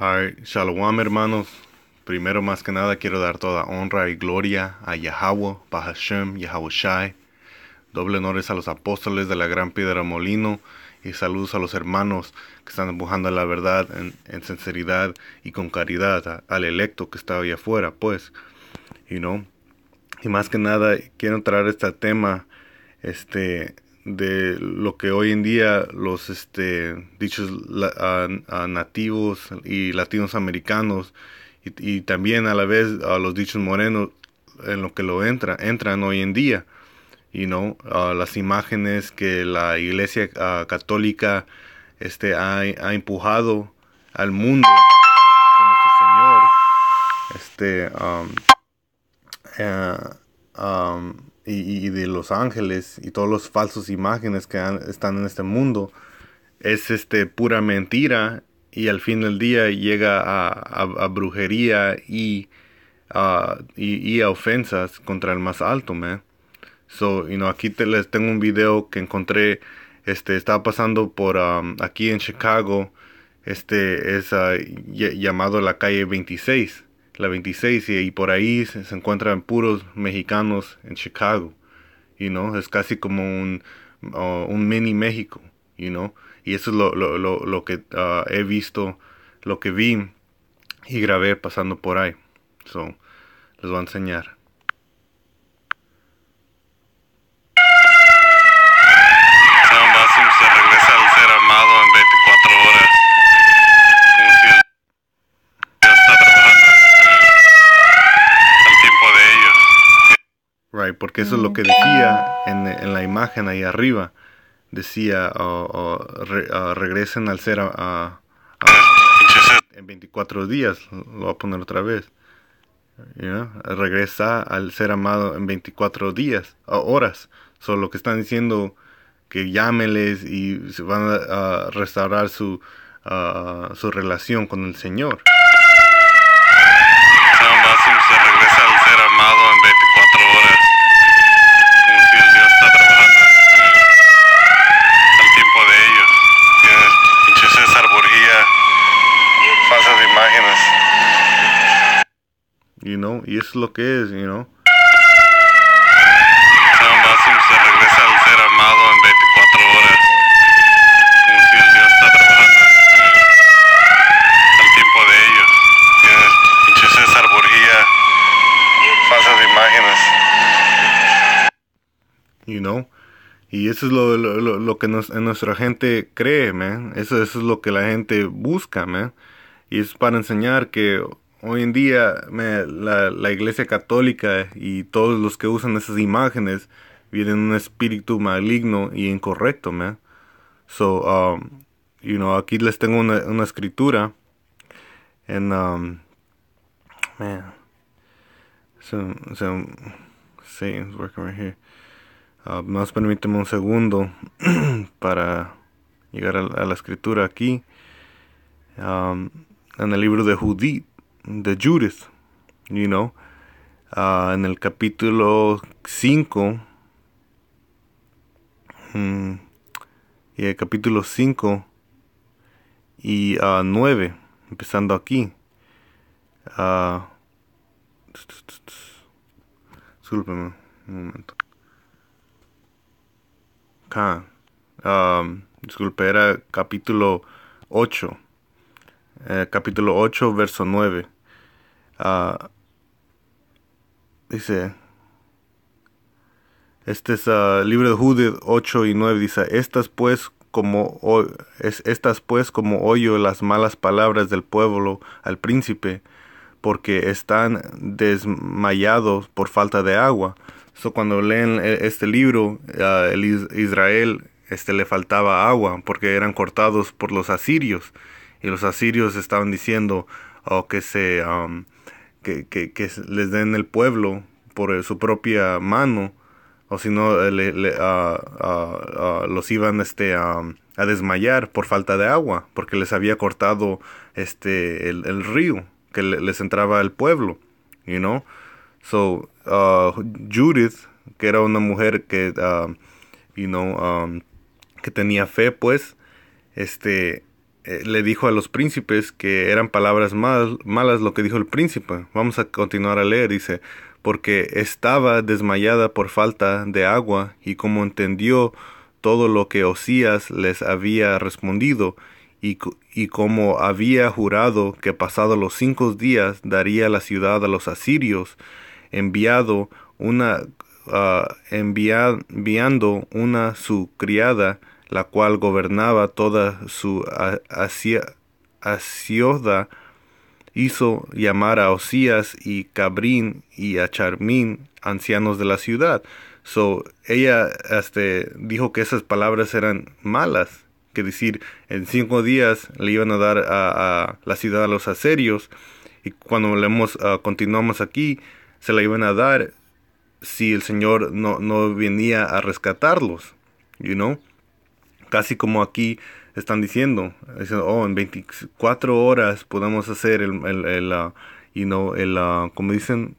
Shalom, hermanos. Primero, más que nada, quiero dar toda honra y gloria a Yahweh, Bahashem, Yahweh Shai. Doble honores a los apóstoles de la gran piedra molino y saludos a los hermanos que están empujando la verdad en, sinceridad y con caridad al electo que está ahí afuera, pues, ¿y no? Y más que nada, quiero traer este tema, este, de lo que hoy en día los este, dichos nativos y latinos americanos y, también a la vez a los dichos morenos en lo que lo entra, entran hoy en día. Y no, las imágenes que la iglesia católica este, ha, empujado al mundo de nuestro Señor. Este, um, eh, um, y, de los ángeles y todos los falsos imágenes que están en este mundo es este pura mentira y al fin del día llega a, brujería y, y, a ofensas contra el más alto, man. So, you aquí te, les tengo un video que encontré, este, estaba pasando por um, aquí en Chicago, este es uh, llamado la calle 26 la 26 y, por ahí se, encuentran puros mexicanos en Chicago, you es casi como un, mini México, you know, y eso es lo, lo, lo, lo que ah, he visto, lo que vi y grabé pasando por ahí, so, les voy a enseñar. que eso es lo que decía en, la imagen ahí arriba. Decía, oh, oh, ah, regresen al ser en 24 días, lo voy a poner otra vez. Regresa al ser amado en 24 días, horas. Solo lo que están diciendo que llámeles y se van a restaurar su, ah, su relación con el Señor. lo que es, you know. No, Massum se regresa al ser amado en 24 horas. Como si el Dios está trabajando el tiempo de ellos. Pinche César Borgia, falsas imágenes. You know. Y eso es lo, lo, lo que nos, nuestra gente cree, man. Eso, eso es lo que la gente busca, man. Y es para enseñar que hoy en día la, la, iglesia católica y todos los que usan esas imágenes vienen un espíritu maligno y incorrecto, man. So, um, you know, aquí les tengo una, una escritura en, um, man, so, so, Satan's working right here. Uh, más permíteme un segundo para llegar a, la escritura aquí. Um, en el libro de Judith, de Judith, you know, ah, en el capítulo 5, mm, y el capítulo 5 y 9, ah, empezando aquí. Ah, disculpe, un momento. disculpe, era capítulo 8. Eh, capítulo 8, verso 9. Ah, dice, este es ah, el libro de Jude 8 y 9, dice, estas pues como o, estas pues como oyo las malas palabras del pueblo al príncipe, porque están desmayados por falta de agua. So, cuando leen eh, este libro, A ah, Israel este, le faltaba agua porque eran cortados por los asirios. Y los asirios estaban diciendo oh, que se, que, les den el pueblo por eh, su propia mano o si no eh, los iban este a desmayar por falta de agua porque les había cortado este el, río que les entraba al pueblo y no so uh, Judith que era una mujer que uh, you know um, que tenía fe pues este eh, le dijo a los príncipes que eran palabras malas lo que dijo el príncipe. Vamos a continuar a leer, dice, porque estaba desmayada por falta de agua y como entendió todo lo que Osías les había respondido y, y como había jurado que pasado los cinco días daría la ciudad a los asirios, enviado una, ah, enviando una su criada la cual gobernaba toda su Asioda, hizo llamar a Osías y Cabrín y a Charmín, ancianos de la ciudad. So, ella este, dijo que esas palabras eran malas, que decir, en cinco días le iban a dar a, la ciudad a los aserios, y cuando ah, continuamos aquí, se la iban a dar si el Señor no, no venía a rescatarlos, you know. Casi como aquí están diciendo, oh, en 24 horas podemos hacer el, el, ah, ah, como dicen,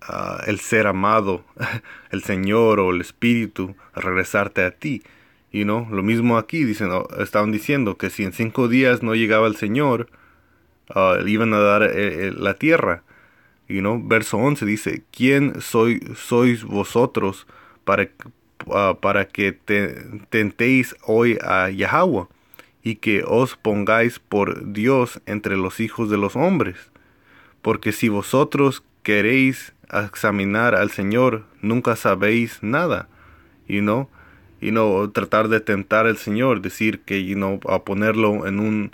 ah, el ser amado, el Señor o el Espíritu, regresarte a ti. y no Lo mismo aquí, dicen, oh, estaban diciendo que si en cinco días no llegaba el Señor, iban a dar eh, eh, la tierra. You know? Verso 11 dice, ¿quién soy, sois vosotros para, Ah, para que tentéis hoy a Yahweh y que os pongáis por Dios entre los hijos de los hombres. Porque si vosotros queréis examinar al Señor, nunca sabéis nada. Y no, y no tratar de tentar al Señor, decir que y no a ponerlo en un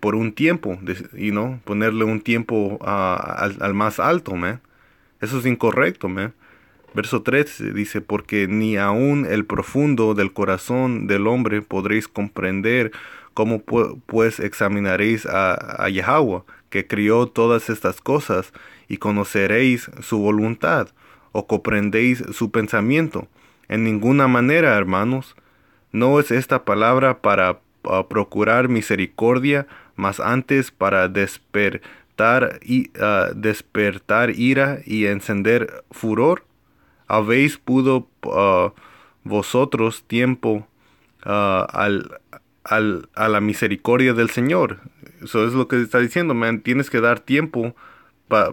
por un tiempo, y no ponerle un tiempo ah, al, más alto, ¿me? Eso es incorrecto, ¿me? Verso 13 dice, porque ni aun el profundo del corazón del hombre podréis comprender cómo pues examinaréis a, a que crió todas estas cosas, y conoceréis su voluntad, o comprendéis su pensamiento. En ninguna manera, hermanos, no es esta palabra para procurar misericordia, mas antes para despertar, y, despertar ira y encender furor habéis pudo ah, vosotros tiempo ah, a la misericordia del Señor. Eso es lo que está diciendo, Tienes que dar tiempo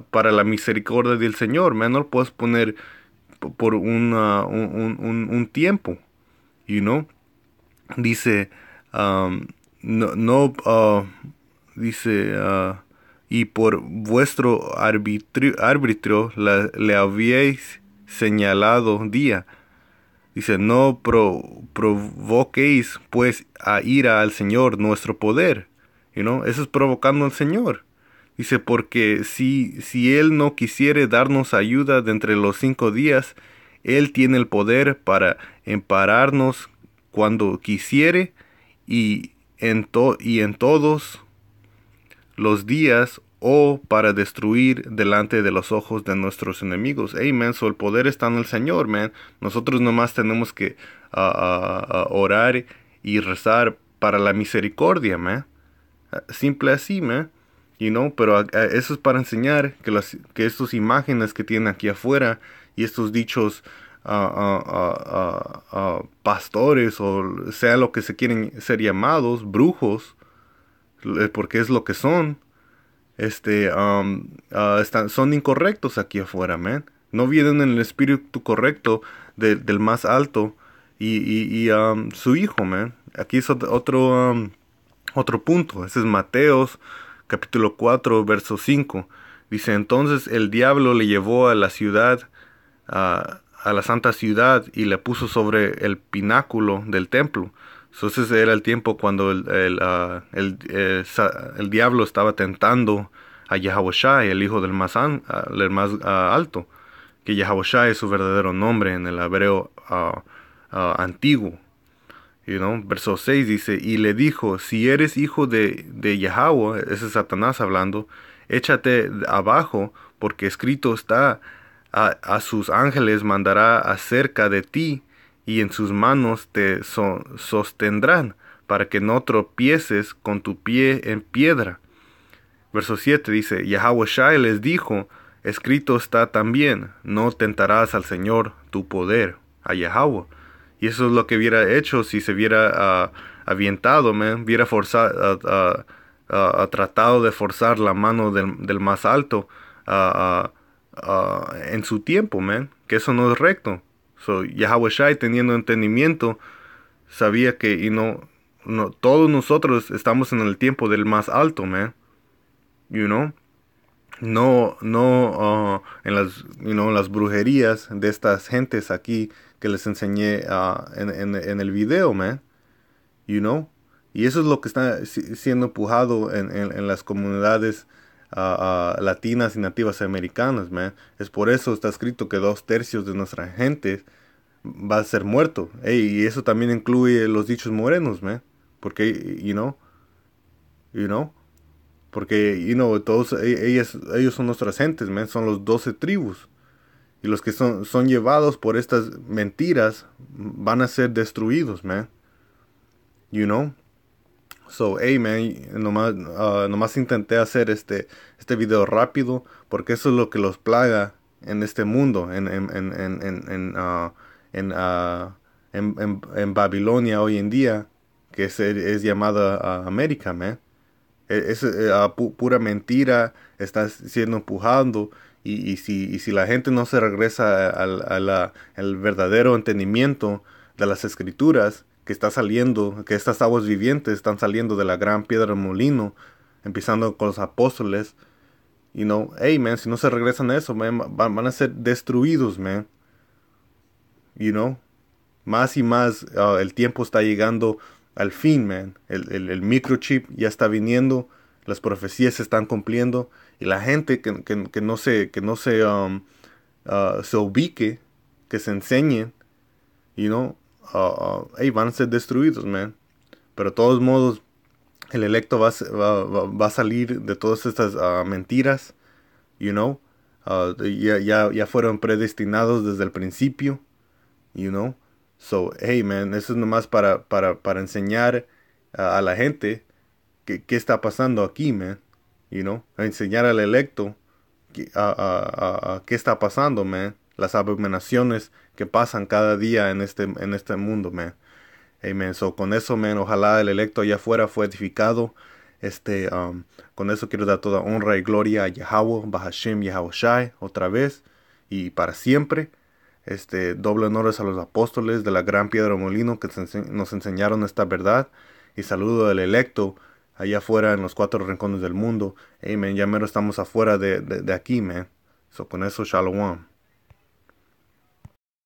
para la misericordia del Señor, No lo puedes poner por un, tiempo, you know. Dice, no, ah, dice, y por vuestro arbitrio, árbitro le habéis señalado día. Dice, no provoquéis pues a ir al Señor nuestro poder. You Eso es provocando al Señor. Dice, porque si, si Él no quisiere darnos ayuda de entre los cinco días, Él tiene el poder para empararnos cuando quisiere y en, y en todos los días o para destruir delante de los ojos de nuestros enemigos. Hey, el poder está en el Señor, man. Nosotros nomás tenemos que ah, ah, ah, orar y rezar para la misericordia, man. Simple así, man. Pero eso es para enseñar que, las, que estas imágenes que tienen aquí afuera y estos dichos pastores o sea lo que se quieren ser llamados, brujos, eh, porque es lo que son este, ah, están, son incorrectos aquí afuera, man. No vienen en el espíritu correcto del más alto y, y, su hijo, man. Aquí es otro, otro punto. Ese es Mateos capítulo 4, verso 5. Dice, entonces el diablo le llevó a la ciudad, a la santa ciudad, y le puso sobre el pináculo del templo entonces era el tiempo cuando el, ah, eh, diablo estaba tentando a y el hijo del más, ah, más ah, alto, que Yahawashi es su verdadero nombre en el hebreo antiguo. Verso 6 dice, y le dijo, si eres hijo de, de ese es Satanás hablando, échate abajo, porque escrito está, a, a sus ángeles mandará acerca de ti y en sus manos te sostendrán, para que no tropieces con tu pie en piedra. Verso 7 dice, Yahweh les dijo, escrito está también, no tentarás al Señor tu poder, a Yahweh. Y eso es lo que hubiera hecho si se hubiera ah, avientado, man, hubiera forzado, ah, ah, tratado de forzar la mano del, del más alto en su tiempo, man, que eso no es recto. So, Yahweh Shai, teniendo entendimiento, sabía que y no, no, todos nosotros estamos en el tiempo del más alto, man. You know? No, no uh, en las, las brujerías de estas gentes aquí que les enseñé uh, en, el video, man. You know? Y eso es lo que está siendo empujado en, en las comunidades a latinas y nativas americanas, man. Es por eso está escrito que dos tercios de nuestra gente va a ser muerto. y eso también incluye los dichos morenos, man. Porque, you know, you know. Porque, you know, todos e, ellas, ellos son nuestras gentes, man. Son los doce tribus. Y los que son, son llevados por estas mentiras van a ser destruidos, man. You know. So, hey man, nomás, ah, nomás intenté hacer este, este video rápido porque eso es lo que los plaga en este mundo, en, en, en, en, en, en, ah, ah, Babilonia hoy en día, que es, es llamada América, man. E, es, eh, pura mentira, está siendo empujado. Y, y, si, si la gente no se regresa al verdadero entendimiento de las escrituras, que está saliendo, que estas aguas vivientes están saliendo de la gran piedra del molino, empezando con los apóstoles. Y you no, know, hey man, si no se regresan a eso, van, a ser destruidos, man. You know, más y más uh, el tiempo está llegando al fin, man. El, microchip ya está viniendo, las profecías se están cumpliendo y la gente que, no se, que no um, uh, se ubique, que se enseñe, you know, Oh, oh. van a ser destruidos, man. Pero de todos modos, el electo va, a salir de todas estas ah, mentiras, you know. Ah, ya, fueron predestinados desde el principio, you know. So, hey, man, eso es nomás para, para, enseñar a la gente qué que está pasando aquí, man. You know, a enseñar al electo qué está pasando, man las abominaciones que pasan cada día en este, en este mundo, man. Amen. So, con eso, men ojalá el electo allá afuera fue edificado. Este, um, con eso quiero dar toda honra y gloria a Yahweh, Bahashem, Shai, otra vez y para siempre. Este, doble honores a los apóstoles de la gran piedra molino que nos enseñaron esta verdad. Y saludo al electo allá afuera en los cuatro rincones del mundo. Amen. Ya mero estamos afuera de, de, aquí, man. So, con eso, shalom.